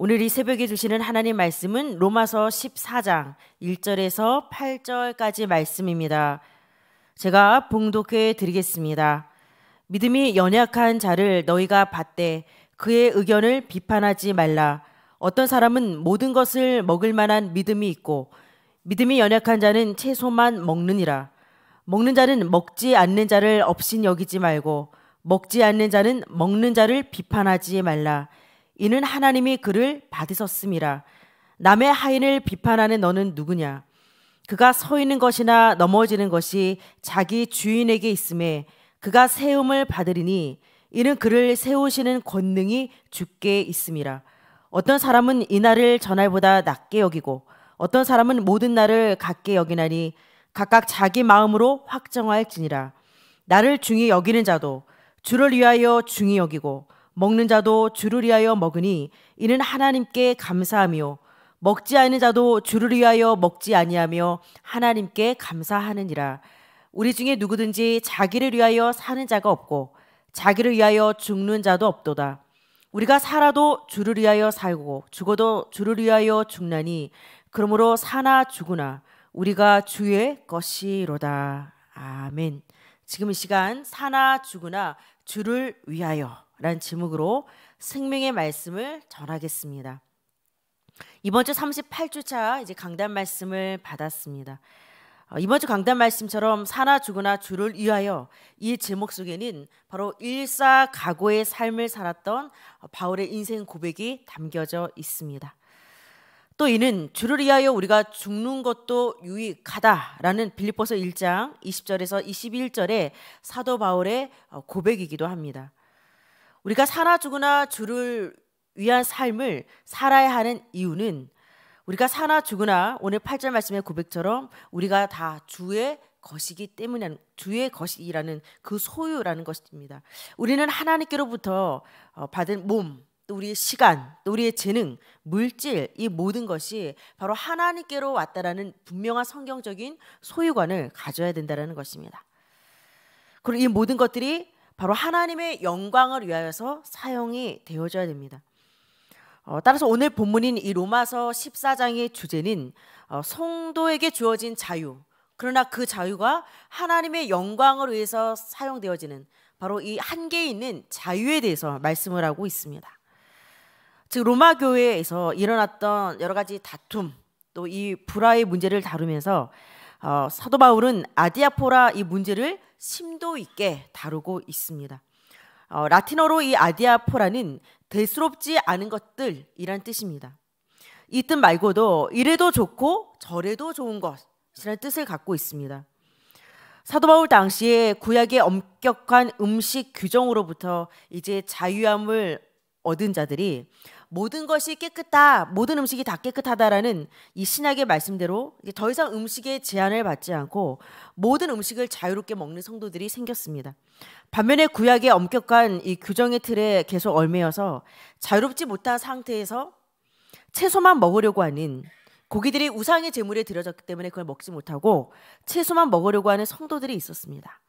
오늘 이 새벽에 주시는 하나님 말씀은 로마서 14장 1절에서 8절까지 말씀입니다. 제가 봉독해 드리겠습니다. 믿음이 연약한 자를 너희가 봤되 그의 의견을 비판하지 말라. 어떤 사람은 모든 것을 먹을 만한 믿음이 있고 믿음이 연약한 자는 채소만 먹느니라. 먹는 자는 먹지 않는 자를 없인 여기지 말고 먹지 않는 자는 먹는 자를 비판하지 말라. 이는 하나님이 그를 받으셨음이라. 남의 하인을 비판하는 너는 누구냐? 그가 서 있는 것이나 넘어지는 것이 자기 주인에게 있음에 그가 세움을 받으리니 이는 그를 세우시는 권능이 주께 있음이라. 어떤 사람은 이날을 전날보다 낮게 여기고 어떤 사람은 모든 날을 같게 여기나니 각각 자기 마음으로 확정할지니라. 나를 중히 여기는 자도 주를 위하여 중히 여기고 먹는 자도 주를 위하여 먹으니 이는 하나님께 감사하며 먹지 않는 자도 주를 위하여 먹지 아니하며 하나님께 감사하느니라. 우리 중에 누구든지 자기를 위하여 사는 자가 없고 자기를 위하여 죽는 자도 없도다. 우리가 살아도 주를 위하여 살고 죽어도 주를 위하여 죽나니 그러므로 사나 죽으나 우리가 주의 것이로다. 아멘. 지금 이 시간 사나 죽으나 주를 위하여 라는 제목으로 생명의 말씀을 전하겠습니다. 이번 주 38주차 이제 강단 말씀을 받았습니다. 어, 이번 주 강단 말씀처럼 사나 죽으나 주를 위하여 이 제목 속에는 바로 일사각오의 삶을 살았던 바울의 인생 고백이 담겨져 있습니다. 또 이는 주를 위하여 우리가 죽는 것도 유익하다라는 빌립보서 1장 20절에서 21절의 사도 바울의 어, 고백이기도 합니다. 우리가 살아 죽으나 주를 위한 삶을 살아야 하는 이유는 우리가 살아 죽으나 오늘 8절 말씀의 고백처럼 우리가 다 주의 것이기 때문에 주의 것이라는 그 소유라는 것입니다. 우리는 하나님께로부터 어, 받은 몸, 또 우리의 시간, 또 우리의 재능, 물질 이 모든 것이 바로 하나님께로 왔다라는 분명한 성경적인 소유관을 가져야 된다는 것입니다. 그리고 이 모든 것들이 바로 하나님의 영광을 위하여서 사용이 되어져야 됩니다. 어, 따라서 오늘 본문인 이 로마서 14장의 주제는 어, 성도에게 주어진 자유, 그러나 그 자유가 하나님의 영광을 위해서 사용되어지는 바로 이한계 있는 자유에 대해서 말씀을 하고 있습니다. 즉 로마 교회에서 일어났던 여러 가지 다툼 또 이 불화의 문제를 다루면서 어, 사도 바울은 아디아포라 이 문제를 심도 있게 다루고 있습니다. 어, 라틴어로 이 아디아포라는 대수롭지 않은 것들이란 뜻입니다. 이 뜻 말고도 이래도 좋고 저래도 좋은 것이라는 뜻을 갖고 있습니다. 사도 바울 당시에 구약의 엄격한 음식 규정으로부터 이제 자유함을 얻은 자들이 모든 것이 깨끗다, 모든 음식이 다 깨끗하다라는 이 신약의 말씀대로 더 이상 음식의 제한을 받지 않고 모든 음식을 자유롭게 먹는 성도들이 생겼습니다. 반면에 구약의 엄격한 이 규정의 틀에 계속 얼매여서 자유롭지 못한 상태에서 채소만 먹으려고 하는 고기들이 우상의 제물에 들여졌기 때문에 그걸 먹지 못하고 채소만 먹으려고 하는 성도들이 있었습니다.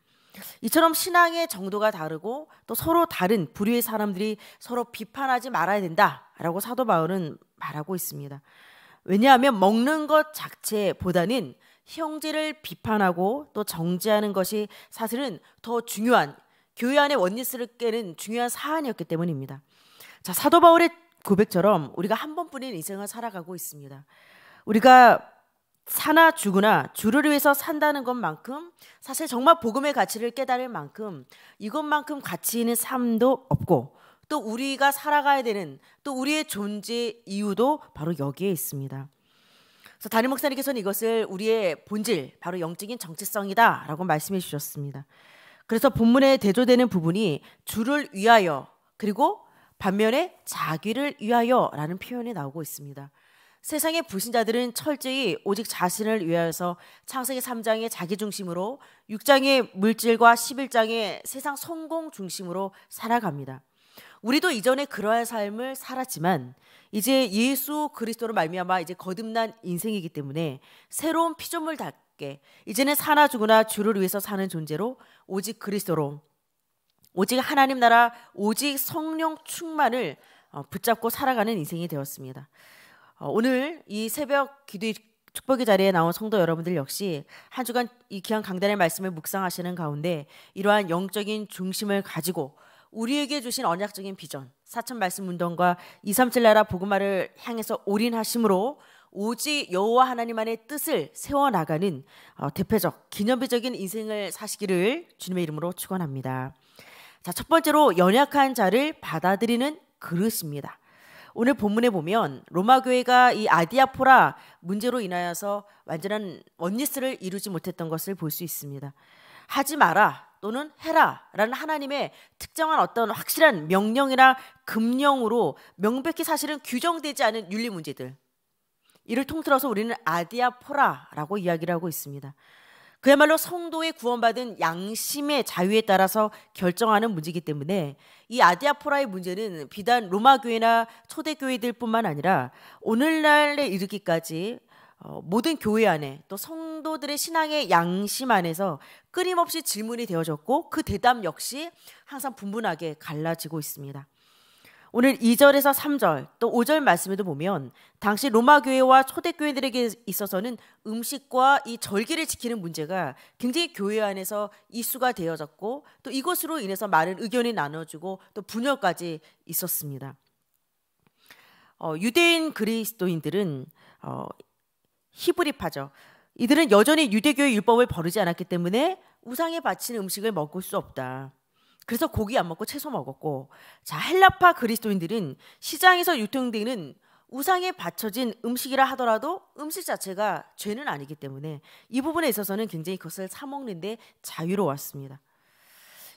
이처럼 신앙의 정도가 다르고 또 서로 다른 부류의 사람들이 서로 비판하지 말아야 된다. 라고 사도 바울은 말하고 있습니다. 왜냐하면 먹는 것 자체보다는 형제를 비판하고 또정지하는 것이 사실은 더 중요한 교회 안의 원리스를 깨는 중요한 사안이었기 때문입니다. 자, 사도 바울의 고백처럼 우리가 한 번뿐인 인생을 살아가고 있습니다. 우리가 사나 죽으나 주를 위해서 산다는 것만큼 사실 정말 복음의 가치를 깨달을 만큼 이것만큼 가치 있는 삶도 없고 또 우리가 살아가야 되는 또 우리의 존재 이유도 바로 여기에 있습니다. 그래서 다니 목사님께서는 이것을 우리의 본질, 바로 영적인 정체성이다라고 말씀해 주셨습니다. 그래서 본문에 대조되는 부분이 주를 위하여 그리고 반면에 자기를 위하여라는 표현이 나오고 있습니다. 세상의 불신자들은 철저히 오직 자신을 위하여서 창세기 3장의 자기 중심으로 6장의 물질과 11장의 세상 성공 중심으로 살아갑니다. 우리도 이전에 그러한 삶을 살았지만 이제 예수 그리스도로 말미암아 이제 거듭난 인생이기 때문에 새로운 피조물 답게 이제는 사나 죽으나 주를 위해서 사는 존재로 오직 그리스도로 오직 하나님 나라 오직 성령 충만을 어, 붙잡고 살아가는 인생이 되었습니다. 어, 오늘 이 새벽 기도 의 축복의 자리에 나온 성도 여러분들 역시 한 주간 이 귀한 강단의 말씀을 묵상하시는 가운데 이러한 영적인 중심을 가지고 우리에게 주신 언약적인 비전, 사천 말씀 운동과 237 나라 복음화를 향해서 올인하심으로 오직 여호와 하나님만의 뜻을 세워 나가는 어, 대표적 기념비적인 인생을 사시기를 주님의 이름으로 축원합니다. 자, 첫 번째로 연약한 자를 받아들이는 그릇입니다. 오늘 본문에 보면 로마 교회가 이 아디아포라 문제로 인하여서 완전한 원리스를 이루지 못했던 것을 볼 수 있습니다. 하지 마라 또는 해라라는 하나님의 특정한 어떤 확실한 명령이나 금령으로 명백히 사실은 규정되지 않은 윤리 문제들 이를 통틀어서 우리는 아디아포라라고 이야기를 하고 있습니다. 그야말로 성도의 구원받은 양심의 자유에 따라서 결정하는 문제이기 때문에 이 아디아포라의 문제는 비단 로마 교회나 초대 교회들뿐만 아니라 오늘날에 이르기까지 어, 모든 교회 안에 또 성도들의 신앙의 양심 안에서 끊임없이 질문이 되어졌고 그 대답 역시 항상 분분하게 갈라지고 있습니다. 오늘 2절에서 3절 또 5절 말씀에도 보면 당시 로마 교회와 초대 교회들에게 있어서는 음식과 이 절기를 지키는 문제가 굉장히 교회 안에서 이슈가 되어졌고 또 이것으로 인해서 많은 의견이 나눠지고 또 분열까지 있었습니다. 어, 유대인 그리스도인들은 어, 히브리파죠. 이들은 여전히 유대교의 율법을 버리지 않았기 때문에 우상에 바치는 음식을 먹을 수 없다. 그래서 고기 안 먹고 채소 먹었고 자 헬라파 그리스도인들은 시장에서 유통되는 우상에 바쳐진 음식이라 하더라도 음식 자체가 죄는 아니기 때문에 이 부분에 있어서는 굉장히 그것을 사 먹는데 자유로웠습니다.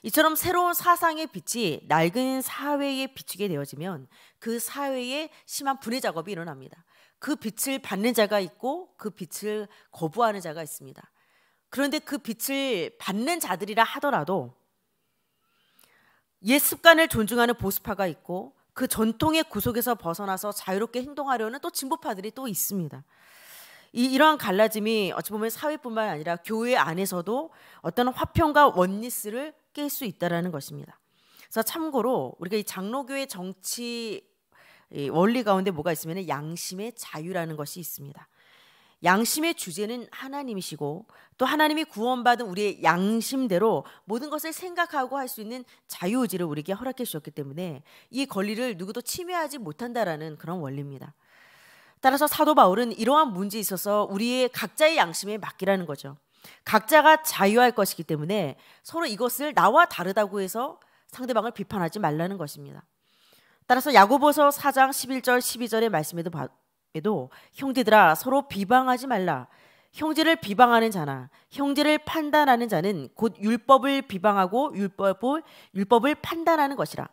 이처럼 새로운 사상의 빛이 낡은 사회에 비추게 되어지면 그 사회에 심한 분해 작업이 일어납니다. 그 빛을 받는 자가 있고 그 빛을 거부하는 자가 있습니다. 그런데 그 빛을 받는 자들이라 하더라도 옛 습관을 존중하는 보수파가 있고 그 전통의 구속에서 벗어나서 자유롭게 행동하려는 또 진보파들이 또 있습니다. 이 이러한 갈라짐이 어찌 보면 사회뿐만 아니라 교회 안에서도 어떤 화평과 원리스를 깰 수 있다라는 것입니다. 그래서 참고로 우리가 이 장로교회 정치 원리 가운데 뭐가 있으면 양심의 자유라는 것이 있습니다. 양심의 주제는 하나님이시고 또 하나님이 구원받은 우리의 양심대로 모든 것을 생각하고 할 수 있는 자유의지를 우리에게 허락해 주셨기 때문에 이 권리를 누구도 침해하지 못한다라는 그런 원리입니다. 따라서 사도 바울은 이러한 문제에 있어서 우리의 각자의 양심에 맡기라는 거죠. 각자가 자유할 것이기 때문에 서로 이것을 나와 다르다고 해서 상대방을 비판하지 말라는 것입니다. 따라서 야고보서 4장 11절 12절의 말씀에도 봐, 도 형제들아 서로 비방하지 말라. 형제를 비방하는 자나 형제를 판단하는 자는 곧 율법을 비방하고 율법을 율법을 판단하는 것이라.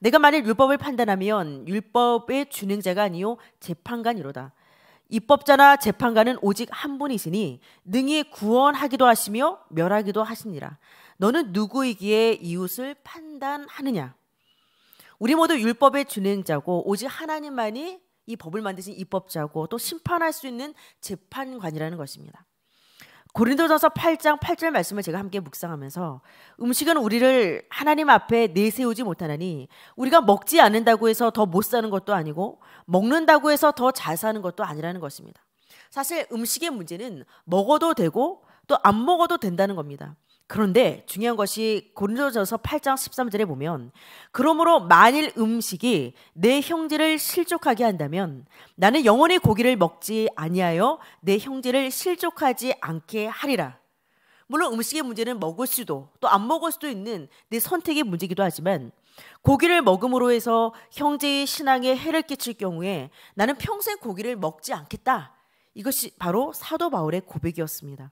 내가 만일 율법을 판단하면 율법의 준행자가 아니요 재판관이로다. 입법자나 재판관은 오직 한 분이시니 능히 구원하기도 하시며 멸하기도 하시니라. 너는 누구이기에 이웃을 판단하느냐? 우리 모두 율법의 준행자고 오직 하나님만이 이 법을 만드신 입법자고 또 심판할 수 있는 재판관이라는 것입니다. 고린도전서 8장 8절 말씀을 제가 함께 묵상하면서 음식은 우리를 하나님 앞에 내세우지 못하나니 우리가 먹지 않는다고 해서 더 못 사는 것도 아니고 먹는다고 해서 더 잘 사는 것도 아니라는 것입니다. 사실 음식의 문제는 먹어도 되고 또 안 먹어도 된다는 겁니다. 그런데 중요한 것이 고린도전서 8장 13절에 보면 그러므로 만일 음식이 내 형제를 실족하게 한다면 나는 영원히 고기를 먹지 아니하여 내 형제를 실족하지 않게 하리라. 물론 음식의 문제는 먹을 수도 또 안 먹을 수도 있는 내 선택의 문제이기도 하지만 고기를 먹음으로 해서 형제의 신앙에 해를 끼칠 경우에 나는 평생 고기를 먹지 않겠다. 이것이 바로 사도 바울의 고백이었습니다.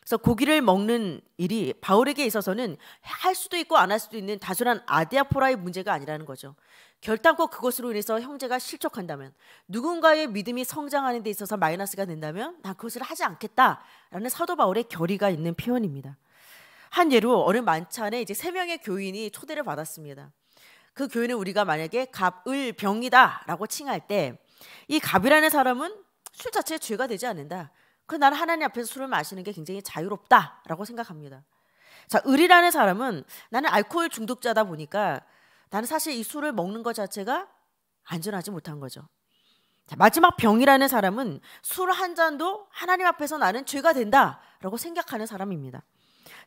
그래서 고기를 먹는 일이 바울에게 있어서는 할 수도 있고 안 할 수도 있는 다소한 아디아포라의 문제가 아니라는 거죠. 결단코 그것으로 인해서 형제가 실족한다면 누군가의 믿음이 성장하는 데 있어서 마이너스가 된다면 난 그것을 하지 않겠다라는 사도 바울의 결의가 있는 표현입니다. 한 예로 어느 만찬에 이제 세 명의 교인이 초대를 받았습니다. 그 교인을 우리가 만약에 갑을 병이다라고 칭할 때 이 갑이라는 사람은 술 자체에 죄가 되지 않는다. 그 나는 하나님 앞에서 술을 마시는 게 굉장히 자유롭다라고 생각합니다. 자, 을이라는 사람은 나는 알코올 중독자다 보니까 나는 사실 이 술을 먹는 것 자체가 안전하지 못한 거죠. 자, 마지막 병이라는 사람은 술 한 잔도 하나님 앞에서 나는 죄가 된다라고 생각하는 사람입니다.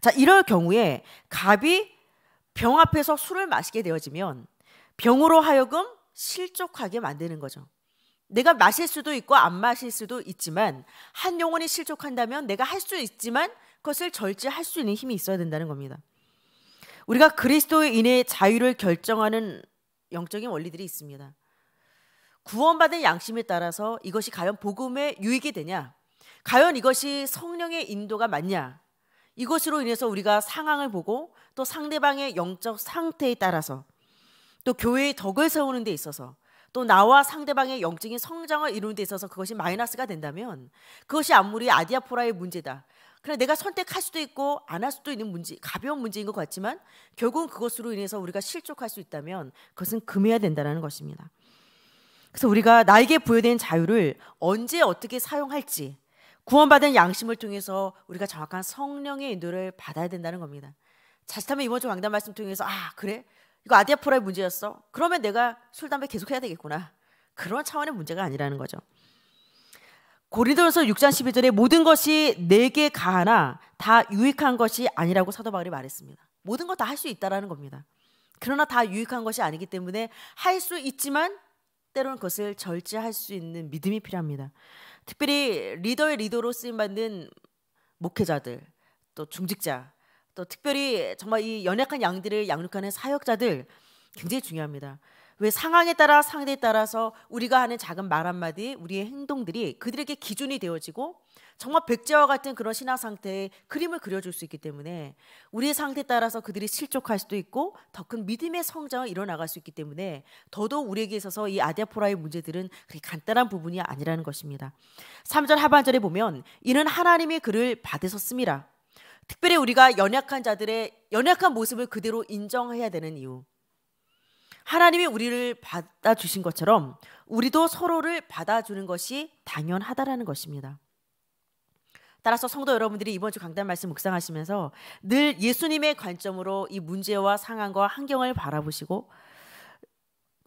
자, 이럴 경우에 갑이 병 앞에서 술을 마시게 되어지면 병으로 하여금 실족하게 만드는 거죠. 내가 마실 수도 있고 안 마실 수도 있지만 한 영혼이 실족한다면 내가 할 수 있지만 그것을 절제할 수 있는 힘이 있어야 된다는 겁니다. 우리가 그리스도에 인해 자유를 결정하는 영적인 원리들이 있습니다. 구원받은 양심에 따라서 이것이 과연 복음에 유익이 되냐? 과연 이것이 성령의 인도가 맞냐? 이것으로 인해서 우리가 상황을 보고 또 상대방의 영적 상태에 따라서 또 교회의 덕을 세우는 데 있어서 또 나와 상대방의 영적인 성장을 이루는 데 있어서 그것이 마이너스가 된다면 그것이 아무리 아디아포라의 문제다. 그래 내가 선택할 수도 있고 안 할 수도 있는 문제, 가벼운 문제인 것 같지만 결국은 그것으로 인해서 우리가 실족할 수 있다면 그것은 금해야 된다는 것입니다. 그래서 우리가 나에게 부여된 자유를 언제 어떻게 사용할지 구원받은 양심을 통해서 우리가 정확한 성령의 인도를 받아야 된다는 겁니다. 자칫하면 이번 주 강단 말씀 통해서 아 그래 이거 아디아포라의 문제였어. 그러면 내가 술 담배 계속 해야 되겠구나. 그런 차원의 문제가 아니라는 거죠. 고린도전서 6장 12절에 모든 것이 내게 가하나 다 유익한 것이 아니라고 사도 바울이 말했습니다. 모든 것 다 할 수 있다라는 겁니다. 그러나 다 유익한 것이 아니기 때문에 할 수 있지만 때로는 그것을 절제할 수 있는 믿음이 필요합니다. 특별히 리더의 리더로 쓰임 받는 목회자들 또 중직자 또 특별히 정말 이 연약한 양들을 양육하는 사역자들 굉장히 중요합니다. 왜 상황에 따라 상대에 따라서 우리가 하는 작은 말 한마디, 우리의 행동들이 그들에게 기준이 되어지고 정말 백제와 같은 그런 신화 상태의 그림을 그려줄 수 있기 때문에 우리의 상태에 따라서 그들이 실족할 수도 있고 더 큰 믿음의 성장을 일어나갈 수 있기 때문에 더더욱 우리에게 있어서 이 아디아포라의 문제들은 그렇게 간단한 부분이 아니라는 것입니다. 3절 하반절에 보면 이는 하나님의 그를 받으셨습니다. 특별히 우리가 연약한 자들의 연약한 모습을 그대로 인정해야 되는 이유. 하나님이 우리를 받아주신 것처럼 우리도 서로를 받아주는 것이 당연하다라는 것입니다. 따라서 성도 여러분들이 이번 주 강단 말씀 묵상하시면서 늘 예수님의 관점으로 이 문제와 상황과 환경을 바라보시고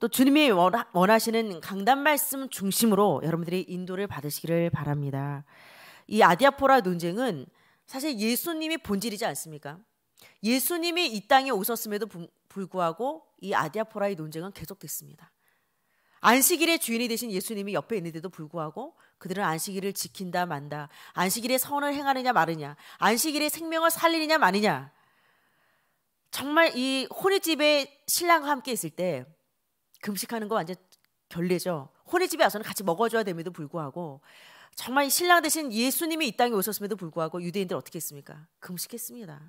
또 주님이 원하시는 강단 말씀 중심으로 여러분들이 인도를 받으시기를 바랍니다. 이 아디아포라 논쟁은 사실 예수님이 본질이지 않습니까? 예수님이 이 땅에 오셨음에도 불구하고 이 아디아포라의 논쟁은 계속됐습니다. 안식일의 주인이 되신 예수님이 옆에 있는데도 불구하고 그들은 안식일을 지킨다 만다. 안식일의 선을 행하느냐 마느냐. 안식일의 생명을 살리느냐 마느냐. 정말 이 혼인집에 신랑과 함께 있을 때 금식하는 거 완전 결례죠. 혼인집에 와서는 같이 먹어줘야 됨에도 불구하고 정말 신랑 대신 예수님이 이 땅에 오셨음에도 불구하고 유대인들 어떻게 했습니까? 금식했습니다.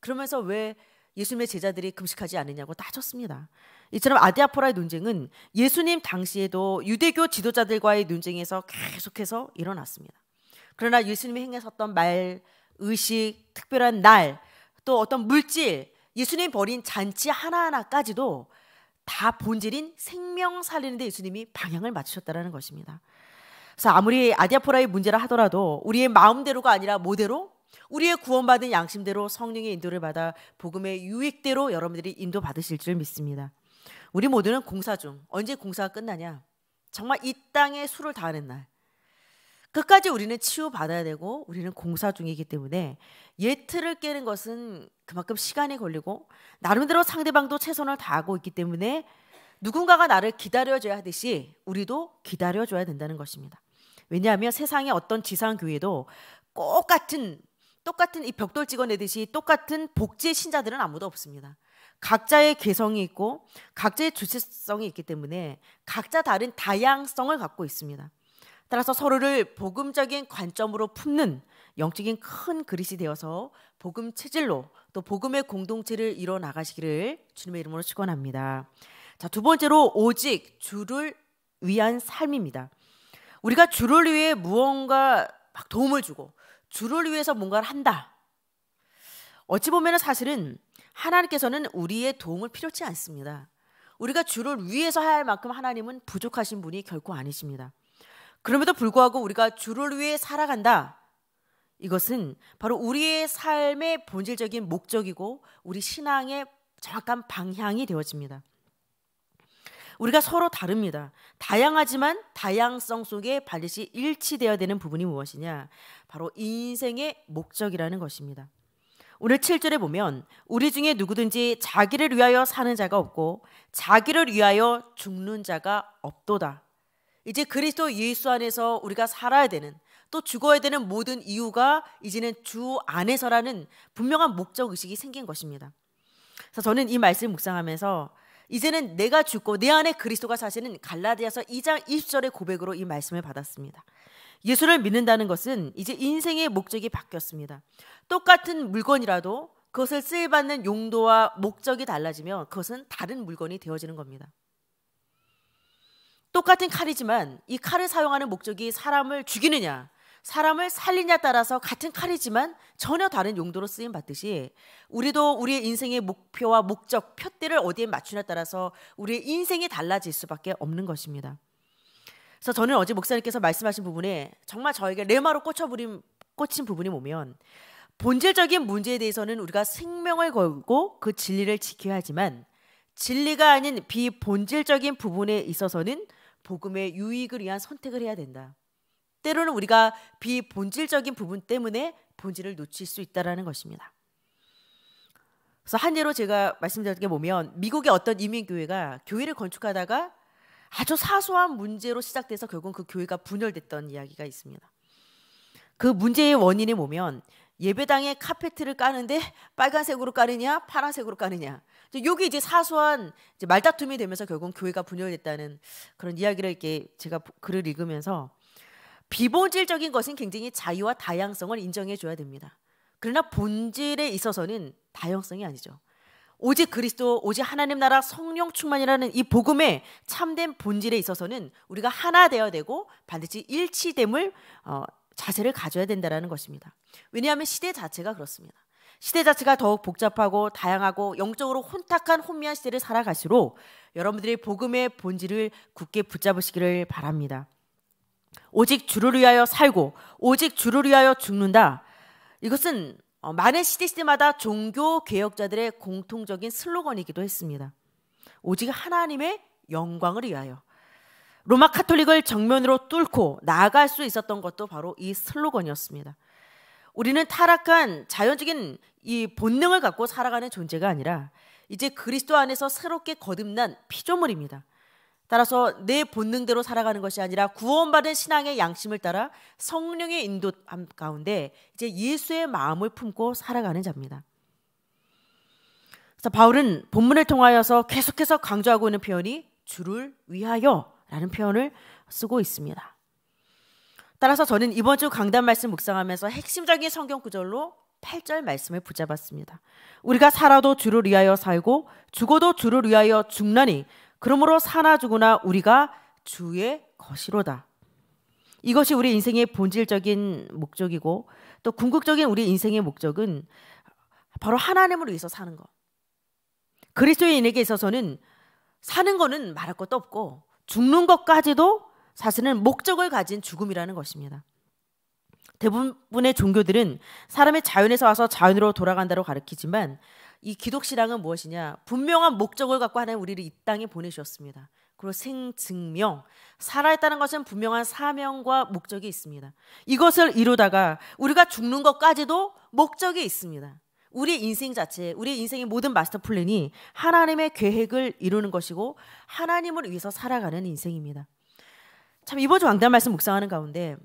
그러면서 왜 예수님의 제자들이 금식하지 않느냐고 따졌습니다. 이처럼 아디아포라의 논쟁은 예수님 당시에도 유대교 지도자들과의 논쟁에서 계속해서 일어났습니다. 그러나 예수님이 행하셨던 말, 의식, 특별한 날, 또 어떤 물질, 예수님 버린 잔치 하나하나까지도 다 본질인 생명 살리는데 예수님이 방향을 맞추셨다는 것입니다. 그래서 아무리 아디아포라의 문제라 하더라도 우리의 마음대로가 아니라 모대로 우리의 구원받은 양심대로 성령의 인도를 받아 복음의 유익대로 여러분들이 인도받으실 줄 믿습니다. 우리 모두는 공사 중 언제 공사가 끝나냐? 정말 이 땅에 수를 다하는 날. 끝까지 우리는 치유받아야 되고 우리는 공사 중이기 때문에 예틀을 깨는 것은 그만큼 시간이 걸리고 나름대로 상대방도 최선을 다하고 있기 때문에 누군가가 나를 기다려줘야 하듯이 우리도 기다려줘야 된다는 것입니다. 왜냐하면 세상의 어떤 지상교회도 꼭 같은 똑같은 이 벽돌 찍어내듯이 똑같은 복지의 신자들은 아무도 없습니다. 각자의 개성이 있고 각자의 주체성이 있기 때문에 각자 다른 다양성을 갖고 있습니다. 따라서 서로를 복음적인 관점으로 품는 영적인 큰 그릇이 되어서 복음 체질로 또 복음의 공동체를 이뤄 나가시기를 주님의 이름으로 축원합니다. 자, 두 번째로 오직 주를 위한 삶입니다. 우리가 주를 위해 무언가 막 도움을 주고 주를 위해서 뭔가를 한다. 어찌 보면 사실은 하나님께서는 우리의 도움을 필요치 않습니다. 우리가 주를 위해서 해야 할 만큼 하나님은 부족하신 분이 결코 아니십니다. 그럼에도 불구하고 우리가 주를 위해 살아간다. 이것은 바로 우리의 삶의 본질적인 목적이고 우리 신앙의 정확한 방향이 되어집니다. 우리가 서로 다릅니다. 다양하지만 다양성 속에 반드시 일치되어야 되는 부분이 무엇이냐? 바로 인생의 목적이라는 것입니다. 오늘 7절에 보면 우리 중에 누구든지 자기를 위하여 사는 자가 없고 자기를 위하여 죽는 자가 없도다. 이제 그리스도 예수 안에서 우리가 살아야 되는 또 죽어야 되는 모든 이유가 이제는 주 안에서라는 분명한 목적 의식이 생긴 것입니다. 그래서 저는 이 말씀 묵상하면서 이제는 내가 죽고 내 안에 그리스도가 사시는 갈라디아서 2장 2절의 고백으로 이 말씀을 받았습니다. 예수를 믿는다는 것은 이제 인생의 목적이 바뀌었습니다. 똑같은 물건이라도 그것을 쓰임받는 용도와 목적이 달라지면 그것은 다른 물건이 되어지는 겁니다. 똑같은 칼이지만 이 칼을 사용하는 목적이 사람을 죽이느냐 사람을 살리냐 따라서 같은 칼이지만 전혀 다른 용도로 쓰임 받듯이 우리도 우리의 인생의 목표와 목적, 표대를 어디에 맞추냐 따라서 우리의 인생이 달라질 수밖에 없는 것입니다. 그래서 저는 어제 목사님께서 말씀하신 부분에 정말 저에게 레마로 꽂혀버린 꽂힌 부분이 보면 본질적인 문제에 대해서는 우리가 생명을 걸고 그 진리를 지켜야 하지만 진리가 아닌 비본질적인 부분에 있어서는 복음의 유익을 위한 선택을 해야 된다. 때로는 우리가 비본질적인 부분 때문에 본질을 놓칠 수 있다라는 것입니다. 그래서 한 예로 제가 말씀드렸게 보면 미국의 어떤 이민교회가 교회를 건축하다가 아주 사소한 문제로 시작돼서 결국 그 교회가 분열됐던 이야기가 있습니다. 그 문제의 원인이 보면 예배당에 카페트를 까는데 빨간색으로 까느냐 파란색으로 까느냐 여기 이제 사소한 이제 말다툼이 되면서 결국 교회가 분열됐다는 그런 이야기를 이렇게 제가 글을 읽으면서 비본질적인 것은 굉장히 자유와 다양성을 인정해 줘야 됩니다. 그러나 본질에 있어서는 다양성이 아니죠. 오직 그리스도, 오직 하나님 나라 성령 충만이라는 이 복음의 참된 본질에 있어서는 우리가 하나 되어야 되고 반드시 일치됨을 어, 자세를 가져야 된다는 것입니다. 왜냐하면 시대 자체가 그렇습니다. 시대 자체가 더욱 복잡하고 다양하고 영적으로 혼탁한 혼미한 시대를 살아갈수록 여러분들이 복음의 본질을 굳게 붙잡으시기를 바랍니다. 오직 주를 위하여 살고 오직 주를 위하여 죽는다. 이것은 어, 많은 시대시대마다 종교 개혁자들의 공통적인 슬로건이기도 했습니다. 오직 하나님의 영광을 위하여. 로마 카톨릭을 정면으로 뚫고 나아갈 수 있었던 것도 바로 이 슬로건이었습니다. 우리는 타락한 자연적인 이 본능을 갖고 살아가는 존재가 아니라 이제 그리스도 안에서 새롭게 거듭난 피조물입니다. 따라서 내 본능대로 살아가는 것이 아니라 구원받은 신앙의 양심을 따라 성령의 인도 가운데 이제 예수의 마음을 품고 살아가는 자입니다. 그래서 바울은 본문을 통하여서 계속해서 강조하고 있는 표현이 주를 위하여라는 표현을 쓰고 있습니다. 따라서 저는 이번 주 강단 말씀 묵상하면서 핵심적인 성경 구절로 8절 말씀을 붙잡았습니다. 우리가 살아도 주를 위하여 살고 죽어도 주를 위하여 죽나니 그러므로 사나 죽으나 우리가 주의 것이로다. 이것이 우리 인생의 본질적인 목적이고 또 궁극적인 우리 인생의 목적은 바로 하나님을 위해서 사는 것. 그리스도인에게 있어서는 사는 거는 말할 것도 없고 죽는 것까지도 사실은 목적을 가진 죽음이라는 것입니다. 대부분의 종교들은 사람의 자연에서 와서 자연으로 돌아간다고 가르치지만 이기독신앙은 무엇이냐? 분명한 목적을 갖고 하나님 우리를 이 땅에 보내셨습니다 그리고 생증명, 살아있다는 것은 분명한 사명과 목적이 있습니다. 이것을 이루다가 우리가 죽는 것까지도 목적이 있습니다. 우리 인생 자체, 우리 인생의 모든 마스터 플랜이 하나님의 계획을 이루는 것이고 하나님을 위해서 살아가는 인생입니다. 참 이번 주 왕단 말씀 묵상하는 가운데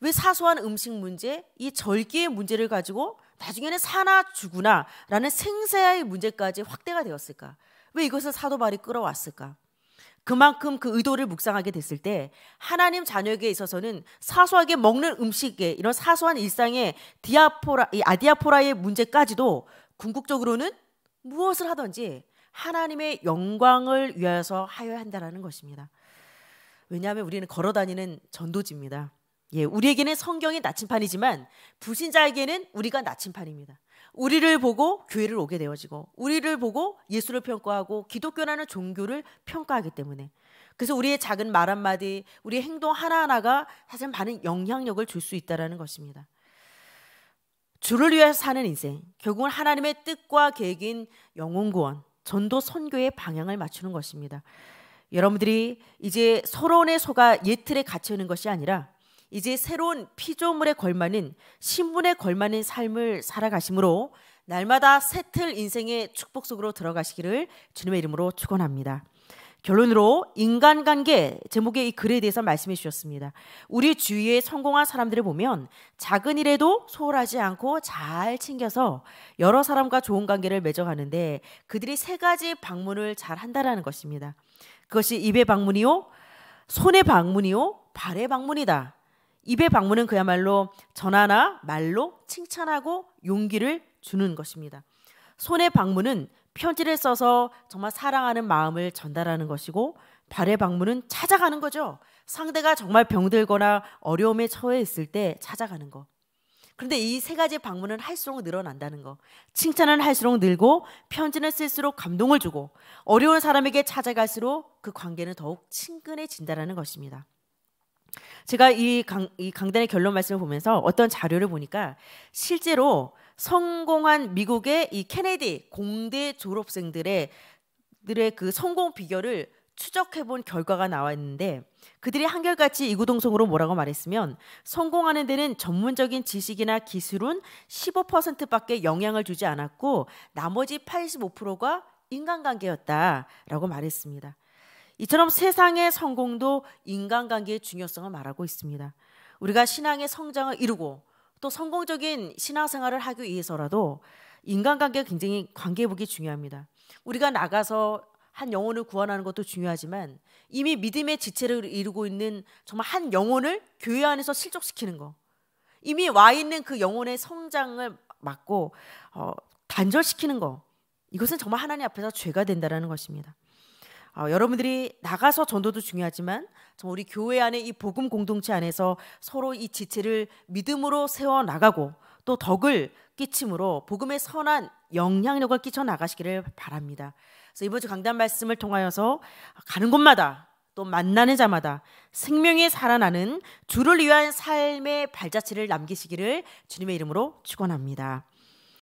왜 사소한 음식 문제, 이 절기의 문제를 가지고 나중에는 사나 죽으나라는 생사의 문제까지 확대가 되었을까? 왜 이것을 사도 발이 끌어왔을까? 그만큼 그 의도를 묵상하게 됐을 때 하나님 자녀에게 있어서는 사소하게 먹는 음식에 이런 사소한 일상의 디아포라 이 아디아포라의 문제까지도 궁극적으로는 무엇을 하든지 하나님의 영광을 위하여서 하여야 한다는 것입니다. 왜냐하면 우리는 걸어다니는 전도지입니다. 예, 우리에게는 성경이 나침판이지만 부신자에게는 우리가 나침판입니다. 우리를 보고 교회를 오게 되어지고 우리를 보고 예수를 평가하고 기독교라는 종교를 평가하기 때문에 그래서 우리의 작은 말 한마디, 우리의 행동 하나하나가 사실 많은 영향력을 줄 수 있다라는 것입니다. 주를 위해서 사는 인생, 결국은 하나님의 뜻과 계획인 영혼 구원, 전도 선교의 방향을 맞추는 것입니다. 여러분들이 이제 서론의 소가 예틀에 갇혀 있는 것이 아니라 이제 새로운 피조물에 걸맞는 신분에 걸맞는 삶을 살아가시므로 날마다 새틀 인생의 축복 속으로 들어가시기를 주님의 이름으로 축원합니다. 결론으로 인간관계 제목의 이 글에 대해서 말씀해 주셨습니다. 우리 주위에 성공한 사람들을 보면 작은 일에도 소홀하지 않고 잘 챙겨서 여러 사람과 좋은 관계를 맺어가는데 그들이 세 가지 방문을 잘 한다라는 것입니다. 그것이 입의 방문이요, 손의 방문이요, 발의 방문이다. 입의 방문은 그야말로 전화나 말로 칭찬하고 용기를 주는 것입니다. 손의 방문은 편지를 써서 정말 사랑하는 마음을 전달하는 것이고 발의 방문은 찾아가는 거죠. 상대가 정말 병들거나 어려움에 처해 있을 때 찾아가는 거. 그런데 이 세 가지 방문은 할수록 늘어난다는 거. 칭찬은 할수록 늘고 편지는 쓸수록 감동을 주고 어려운 사람에게 찾아갈수록 그 관계는 더욱 친근해진다라는 것입니다. 제가 이, 강, 이 강단의 결론 말씀을 보면서 어떤 자료를 보니까 실제로 성공한 미국의 이 케네디 공대 졸업생들의 그 성공 비결을 추적해본 결과가 나왔는데 그들이 한결같이 이구동성으로 뭐라고 말했으면 성공하는 데는 전문적인 지식이나 기술은 15%밖에 영향을 주지 않았고 나머지 85%가 인간관계였다라고 말했습니다. 이처럼 세상의 성공도 인간관계의 중요성을 말하고 있습니다. 우리가 신앙의 성장을 이루고 또 성공적인 신앙생활을 하기 위해서라도 인간관계가 굉장히 관계복이 중요합니다. 우리가 나가서 한 영혼을 구원하는 것도 중요하지만 이미 믿음의 지체를 이루고 있는 정말 한 영혼을 교회 안에서 실족시키는 거 이미 와 있는 그 영혼의 성장을 막고 어, 단절시키는 거 이것은 정말 하나님 앞에서 죄가 된다는 것입니다. 어, 여러분들이 나가서 전도도 중요하지만 우리 교회 안에 이 복음 공동체 안에서 서로 이 지체를 믿음으로 세워 나가고 또 덕을 끼침으로 복음의 선한 영향력을 끼쳐 나가시기를 바랍니다. 그래서 이번 주 강단 말씀을 통하여서 가는 곳마다 또 만나는 자마다 생명이 살아나는 주를 위한 삶의 발자취를 남기시기를 주님의 이름으로 축원합니다.